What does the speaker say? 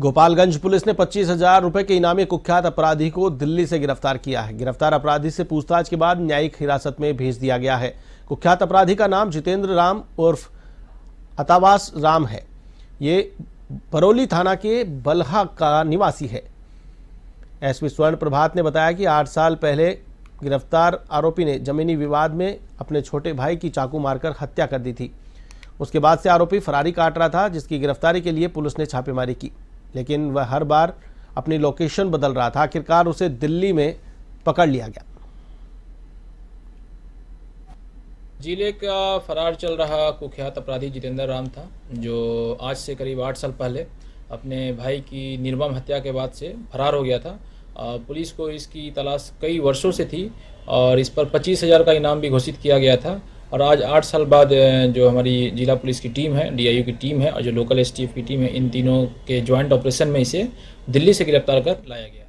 Gopalganj police ने पच्चीस हजार रुपए के इनामी कुख्यात अपराधी को दिल्ली से गिरफ्तार किया है गिरफ्तार अपराधी से पूछताछ के बाद न्यायिक हिरासत में भेज दिया गया है कुख्यात अपराधी का नाम जितेंद्र राम उर्फ अतावास राम है ये बरोली थाना के बल्हा का निवासी है एसपी स्वर्ण प्रभात ने बताया कि आठ साल पहले गिरफ्तार आरोपी ने जमीनी विवाद में अपने छोटे भाई की चाकू मारकर हत्या कर दी थी उसके बाद से आरोपी फरारी काट रहा था जिसकी गिरफ्तारी के लिए पुलिस ने छापेमारी की लेकिन वह हर बार अपनी लोकेशन बदल रहा था आखिरकार उसे दिल्ली में पकड़ लिया गया जिले का फरार चल रहा कुख्यात अपराधी जितेंद्र राम था जो आज से करीब आठ साल पहले अपने भाई की निर्मम हत्या के बाद से फरार हो गया था पुलिस को इसकी तलाश कई वर्षों से थी और इस पर पच्चीस हज़ार का इनाम भी घोषित किया गया था और आज आठ साल बाद जो हमारी जिला पुलिस की टीम है डी की टीम है और जो लोकल एस की टीम है इन तीनों के ज्वाइंट ऑपरेशन में इसे दिल्ली से गिरफ्तार कर लाया गया